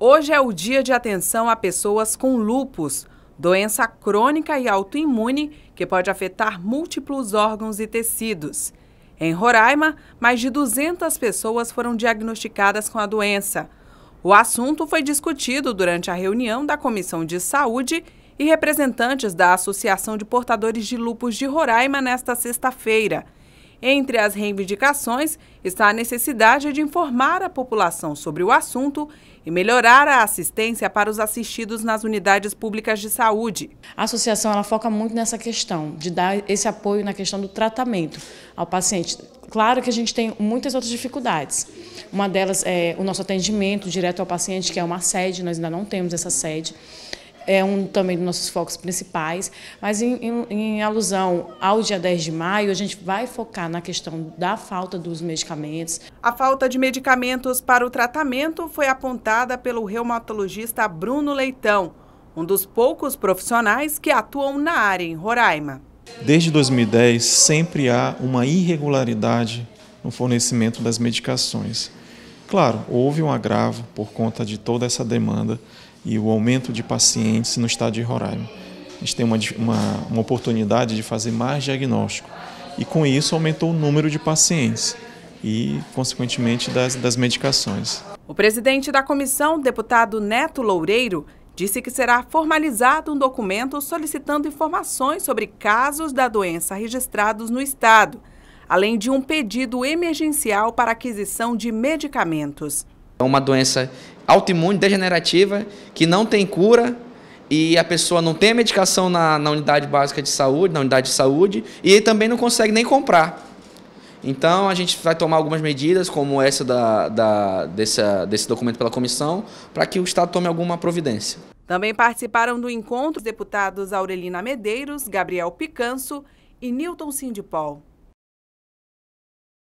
Hoje é o dia de atenção a pessoas com lupus, doença crônica e autoimune que pode afetar múltiplos órgãos e tecidos. Em Roraima, mais de 200 pessoas foram diagnosticadas com a doença. O assunto foi discutido durante a reunião da Comissão de Saúde e representantes da Associação de Portadores de Lupus de Roraima nesta sexta-feira. Entre as reivindicações está a necessidade de informar a população sobre o assunto e melhorar a assistência para os assistidos nas unidades públicas de saúde. A associação ela foca muito nessa questão, de dar esse apoio na questão do tratamento ao paciente. Claro que a gente tem muitas outras dificuldades. Uma delas é o nosso atendimento direto ao paciente, que é uma sede, nós ainda não temos essa sede é um também dos nossos focos principais, mas em, em, em, alusão ao dia 10 de maio, a gente vai focar na questão da falta dos medicamentos. A falta de medicamentos para o tratamento foi apontada pelo reumatologista Bruno Leitão, um dos poucos profissionais que atuam na área em Roraima. Desde 2010, sempre há uma irregularidade no fornecimento das medicações. Claro, houve um agravo por conta de toda essa demanda e o aumento de pacientes no estado de Roraima. A gente tem uma, uma, uma oportunidade de fazer mais diagnóstico e com isso aumentou o número de pacientes e, consequentemente, das, das medicações. O presidente da comissão, deputado Neto Loureiro, disse que será formalizado um documento solicitando informações sobre casos da doença registrados no Estado, além de um pedido emergencial para aquisição de medicamentos. É uma doença autoimune, degenerativa, que não tem cura e a pessoa não tem a medicação na, na unidade básica de saúde, na unidade de saúde, e também não consegue nem comprar. Então a gente vai tomar algumas medidas, como essa da, da, desse, desse documento pela comissão, para que o Estado tome alguma providência. Também participaram do encontro os deputados Aurelina Medeiros, Gabriel Picanso e Newton Sindipol.